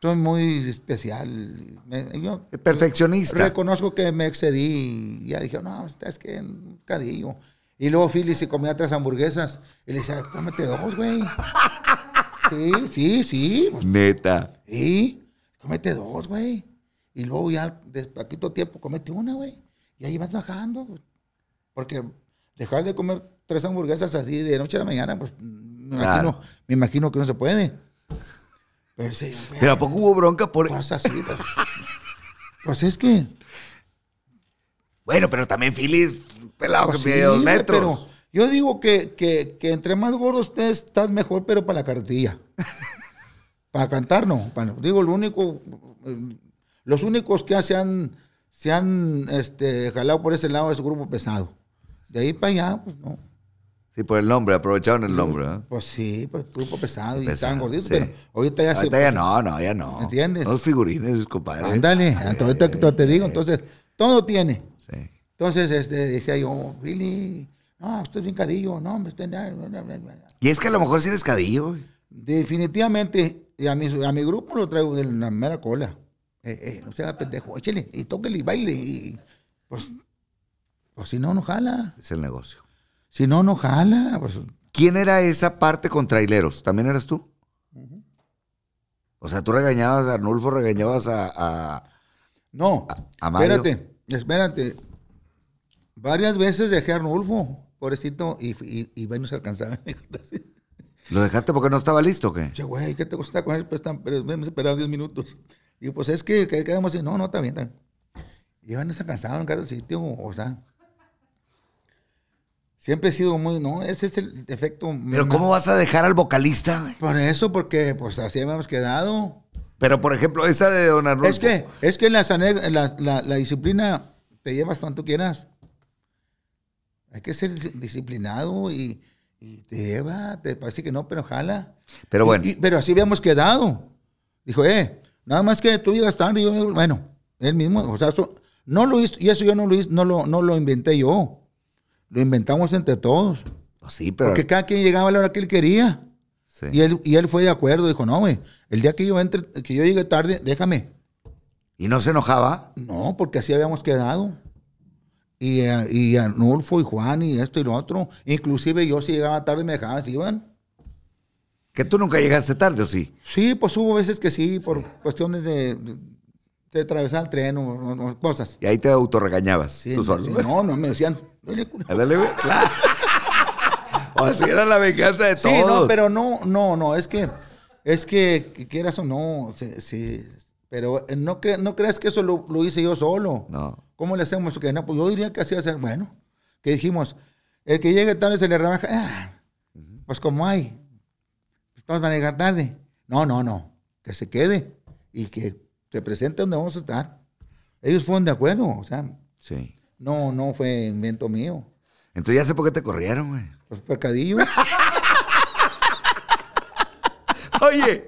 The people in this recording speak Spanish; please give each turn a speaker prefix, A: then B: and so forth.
A: soy muy especial. yo Perfeccionista. Reconozco que me excedí. Ya dije, no, es que un cadillo. Y luego Philly se comía tres hamburguesas. Y le decía, cómete dos, güey. sí, sí, sí. Pues. Neta. Sí, cómete dos, güey. Y luego ya, de poquito tiempo, comete una, güey. Y ahí vas bajando. Porque dejar de comer tres hamburguesas así de noche a la mañana, pues me, imagino, me imagino que no se puede. Pero, ¿a poco hubo bronca por...? pasa? Pues así, pues. pues. es que... Bueno, pero también Philis pelado pues que mide dos metros. yo digo que, entre más gordo estés, estás mejor, pero para la cartilla. para cantar, no. digo, lo único... Mm, los únicos que se han, se han este, jalado por ese lado es un grupo pesado. De ahí para allá, pues no. Y por el nombre, aprovecharon el nombre. ¿eh? Pues sí, pues grupo pesado, y tan gordito, pero ahorita ya se. Pues, no, no, ya no. ¿Entiendes? Los figurines, compadre. Ándale, ahorita te, te digo, entonces, todo tiene. Sí. Entonces, este, decía yo, Billy, no, usted es un cadillo, no, me está. Y es que a lo mejor sí eres cadillo. Definitivamente, a mi, a mi grupo lo traigo de la mera cola. Eh, eh no sea pendejo, échale, y tóquele y baile, y pues, pues si no, no jala. Es el negocio. Si no, no jala. Pues. ¿Quién era esa parte con traileros? ¿También eras tú? O sea, tú regañabas a Arnulfo, regañabas a. no, a, Mario? espérate, espérate. Varias veces dejé a Arnulfo, pobrecito, y, y, y no se alcanzaba. ¿Lo dejaste porque no estaba listo o qué? Che, güey, ¿qué te gusta con él? Pues, tan, pero me esperado 10 minutos. Y pues es que, quedamos así. No, no, está bien, Y van no se alcanzaba en cada sitio, o sea. Siempre he sido muy, no, ese es el efecto. Pero ¿cómo vas a dejar al vocalista? Por eso, porque pues así hemos quedado. Pero por ejemplo, esa de Don Arnulfo. Es que, es que la, la, disciplina te llevas tanto quieras. Hay que ser disciplinado y, te lleva, te parece que no, pero jala. Pero bueno. pero así habíamos quedado. Dijo, eh, nada más que tú llegas tarde y yo, bueno, él mismo, o sea, no lo hizo, y eso yo no lo no no lo inventé yo. Lo inventamos entre todos. sí, pero... Porque cada quien llegaba a la hora que él quería. Sí. Y, él, y él fue de acuerdo, dijo, no, güey, el día que yo entre, que yo llegue tarde, déjame. ¿Y no se enojaba? No, porque así habíamos quedado. Y, eh, y Anulfo y Juan y esto y lo otro. Inclusive yo si llegaba tarde me dejaban, se ¿Que tú nunca llegaste tarde o sí? Sí, pues hubo veces que sí, por cuestiones de, de, atravesar el tren o, cosas. Y ahí te autorregañabas, tú solo. no, no, me decían, O así era la venganza de todos. Sí, no, pero no, no, no, es que, es que, quieras o no, sí pero eh, no, que no creas que eso lo, hice yo solo. No. ¿Cómo le hacemos? Que no, pues yo diría que así ser bueno, que dijimos, el que llegue tarde se le rebaja, ah, pues como hay, estamos pues a llegar tarde. No, no, no, que se quede y que te presente donde vamos a estar. Ellos fueron de acuerdo, o sea. Sí. No, no fue invento mío. Entonces ya sé por qué te corrieron, güey. Los pues, percadillos. Oye,